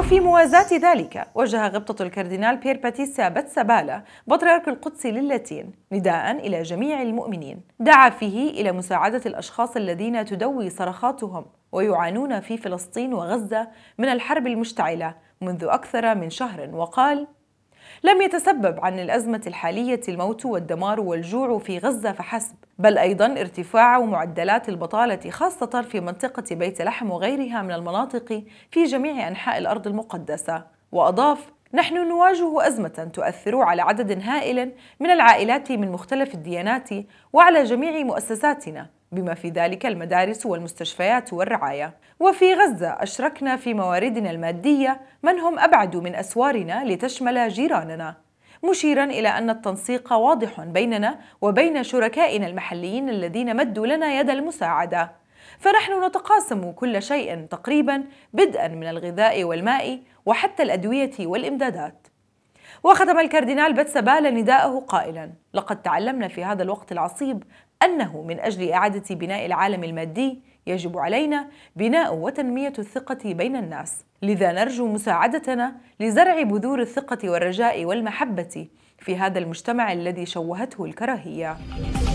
وفي موازاة ذلك وجه غبطة الكاردينال بير باتيسا باتسابالا بطريرك القدس للاتين نداء إلى جميع المؤمنين دعا فيه إلى مساعدة الأشخاص الذين تدوي صرخاتهم ويعانون في فلسطين وغزة من الحرب المشتعلة منذ أكثر من شهر وقال لم يتسبب عن الأزمة الحالية الموت والدمار والجوع في غزة فحسب بل أيضا ارتفاع معدلات البطالة خاصة في منطقة بيت لحم وغيرها من المناطق في جميع أنحاء الأرض المقدسة وأضاف نحن نواجه أزمة تؤثر على عدد هائل من العائلات من مختلف الديانات وعلى جميع مؤسساتنا بما في ذلك المدارس والمستشفيات والرعاية وفي غزة أشركنا في مواردنا المادية من هم أبعد من أسوارنا لتشمل جيراننا مشيرا إلى أن التنسيق واضح بيننا وبين شركائنا المحليين الذين مدوا لنا يد المساعدة فنحن نتقاسم كل شيء تقريبا بدءا من الغذاء والماء وحتى الأدوية والإمدادات وختم الكاردينال بتسبالة نداءه قائلا لقد تعلمنا في هذا الوقت العصيب أنه من أجل إعادة بناء العالم المادي يجب علينا بناء وتنمية الثقة بين الناس لذا نرجو مساعدتنا لزرع بذور الثقة والرجاء والمحبة في هذا المجتمع الذي شوهته الكراهية